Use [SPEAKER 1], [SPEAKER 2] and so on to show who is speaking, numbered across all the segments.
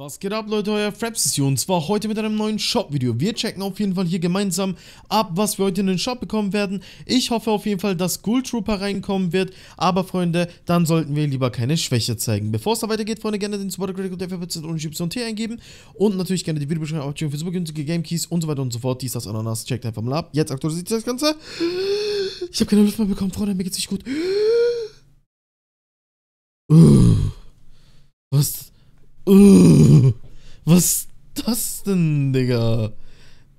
[SPEAKER 1] Was geht ab Leute, euer Fraps hier und zwar heute mit einem neuen Shop-Video. Wir checken auf jeden Fall hier gemeinsam ab, was wir heute in den Shop bekommen werden. Ich hoffe auf jeden Fall, dass Ghoul Trooper reinkommen wird, aber Freunde, dann sollten wir lieber keine Schwäche zeigen. Bevor es da weitergeht, Freunde, gerne den Supporter Critical Dev und YT eingeben und natürlich gerne die Videobeschreibung, Option für super Game Keys und so weiter und so fort. Dies, das, Ananas, checkt einfach mal ab. Jetzt aktualisiert sich das Ganze. Ich habe keine Luft mehr bekommen, Freunde, mir geht's nicht gut. Was? was ist das denn, Digga?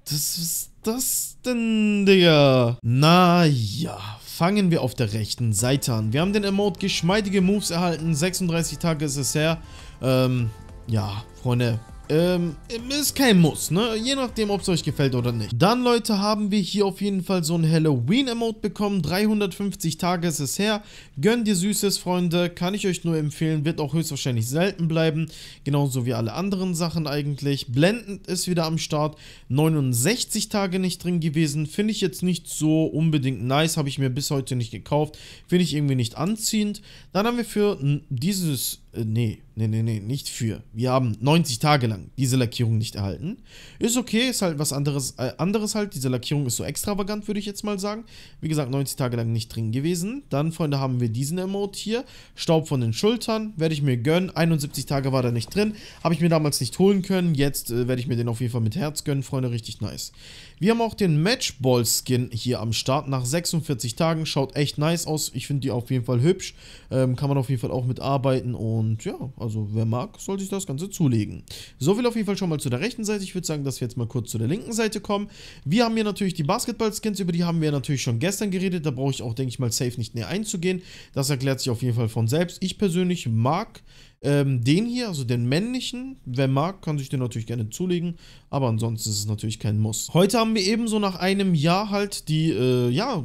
[SPEAKER 1] Das ist das denn, Digga? Naja, fangen wir auf der rechten Seite an. Wir haben den Emote geschmeidige Moves erhalten. 36 Tage ist es her. Ähm, ja, Freunde, ähm, ist kein Muss, ne? Je nachdem, ob es euch gefällt oder nicht. Dann, Leute, haben wir hier auf jeden Fall so ein Halloween-Emote bekommen. 350 Tage ist es her. Gönnt ihr Süßes, Freunde. Kann ich euch nur empfehlen. Wird auch höchstwahrscheinlich selten bleiben. Genauso wie alle anderen Sachen eigentlich. Blendend ist wieder am Start. 69 Tage nicht drin gewesen. Finde ich jetzt nicht so unbedingt nice. Habe ich mir bis heute nicht gekauft. Finde ich irgendwie nicht anziehend. Dann haben wir für dieses äh, nee, nee, nee, nee, nicht für. Wir haben 90 Tage lang diese Lackierung nicht erhalten. Ist okay, ist halt was anderes, äh, anderes halt. Diese Lackierung ist so extravagant, würde ich jetzt mal sagen. Wie gesagt, 90 Tage lang nicht drin gewesen. Dann, Freunde, haben wir diesen Emote hier. Staub von den Schultern, werde ich mir gönnen. 71 Tage war da nicht drin. Habe ich mir damals nicht holen können. Jetzt äh, werde ich mir den auf jeden Fall mit Herz gönnen, Freunde. Richtig nice. Wir haben auch den Matchball-Skin hier am Start. Nach 46 Tagen. Schaut echt nice aus. Ich finde die auf jeden Fall hübsch. Ähm, kann man auf jeden Fall auch mitarbeiten und und ja, also wer mag, soll sich das Ganze zulegen. So viel auf jeden Fall schon mal zu der rechten Seite. Ich würde sagen, dass wir jetzt mal kurz zu der linken Seite kommen. Wir haben hier natürlich die Basketball-Skins, über die haben wir natürlich schon gestern geredet. Da brauche ich auch, denke ich mal, safe nicht näher einzugehen. Das erklärt sich auf jeden Fall von selbst. Ich persönlich mag ähm, den hier, also den männlichen, wer mag, kann sich den natürlich gerne zulegen, aber ansonsten ist es natürlich kein Muss. Heute haben wir ebenso nach einem Jahr halt die äh, ja,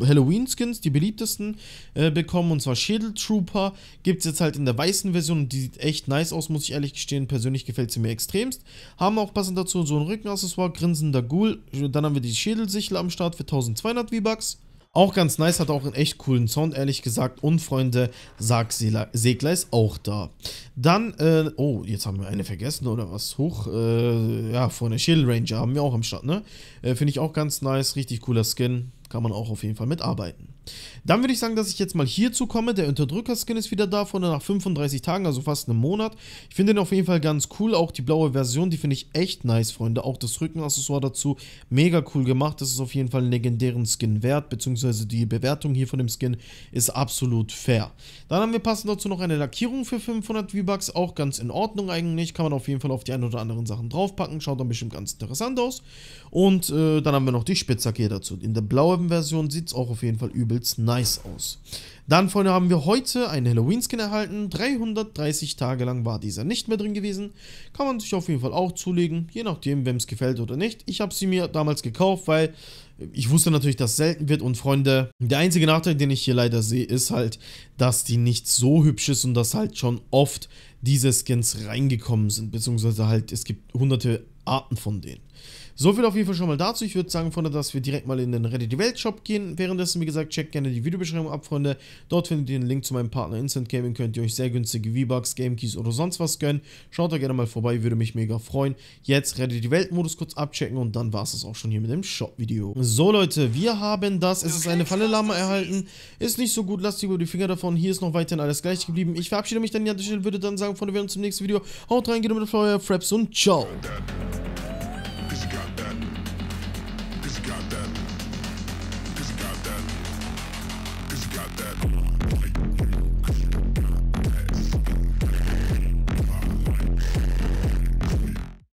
[SPEAKER 1] Halloween-Skins, die beliebtesten, äh, bekommen und zwar Schädeltrooper, gibt es jetzt halt in der weißen Version und die sieht echt nice aus, muss ich ehrlich gestehen, persönlich gefällt sie mir extremst. Haben auch passend dazu so ein Rückenaccessoire, grinsender Ghoul, dann haben wir die Schädelsichel am Start für 1200 V-Bucks. Auch ganz nice, hat auch einen echt coolen Sound, ehrlich gesagt. Und Freunde, Sarg Segler ist auch da. Dann, äh, oh, jetzt haben wir eine vergessen oder was? Hoch, äh, ja, von der Shield Ranger haben wir auch am Start, ne? Äh, Finde ich auch ganz nice, richtig cooler Skin. Kann man auch auf jeden Fall mitarbeiten. Dann würde ich sagen, dass ich jetzt mal hierzu komme. Der Unterdrücker-Skin ist wieder da, von nach 35 Tagen, also fast einem Monat. Ich finde den auf jeden Fall ganz cool. Auch die blaue Version, die finde ich echt nice, Freunde. Auch das Rückenaccessoire dazu, mega cool gemacht. Das ist auf jeden Fall einen legendären Skin wert, beziehungsweise die Bewertung hier von dem Skin ist absolut fair. Dann haben wir passend dazu noch eine Lackierung für 500 V-Bucks, auch ganz in Ordnung eigentlich. Kann man auf jeden Fall auf die ein oder anderen Sachen draufpacken. Schaut dann bestimmt ganz interessant aus. Und äh, dann haben wir noch die Spitzhacke hier dazu. In der blauen Version sieht es auch auf jeden Fall übel übelst nice aus. Dann, Freunde, haben wir heute einen Halloween-Skin erhalten. 330 Tage lang war dieser nicht mehr drin gewesen. Kann man sich auf jeden Fall auch zulegen, je nachdem, wem es gefällt oder nicht. Ich habe sie mir damals gekauft, weil ich wusste natürlich, dass es selten wird. Und Freunde, der einzige Nachteil, den ich hier leider sehe, ist halt, dass die nicht so hübsch ist und dass halt schon oft diese Skins reingekommen sind. Beziehungsweise halt, es gibt hunderte Arten von denen. So viel auf jeden Fall schon mal dazu. Ich würde sagen, Freunde, dass wir direkt mal in den Reddit Welt Shop gehen. Währenddessen, wie gesagt, checkt gerne die Videobeschreibung ab, Freunde. Dort findet ihr den Link zu meinem Partner Instant Gaming. Könnt ihr euch sehr günstige V-Bucks, Gamekeys oder sonst was gönnen. Schaut da gerne mal vorbei, würde mich mega freuen. Jetzt Reddit die Welt Modus kurz abchecken und dann war es das auch schon hier mit dem Shop-Video. So Leute, wir haben das. Es ist eine Falle Lama erhalten. Ist nicht so gut, lasst über die Finger davon. Hier ist noch weiterhin alles gleich geblieben. Ich verabschiede mich dann hier an würde dann sagen, Freunde, wir sehen uns im nächsten Video. Haut rein, geht mit Florian Fraps und ciao. that.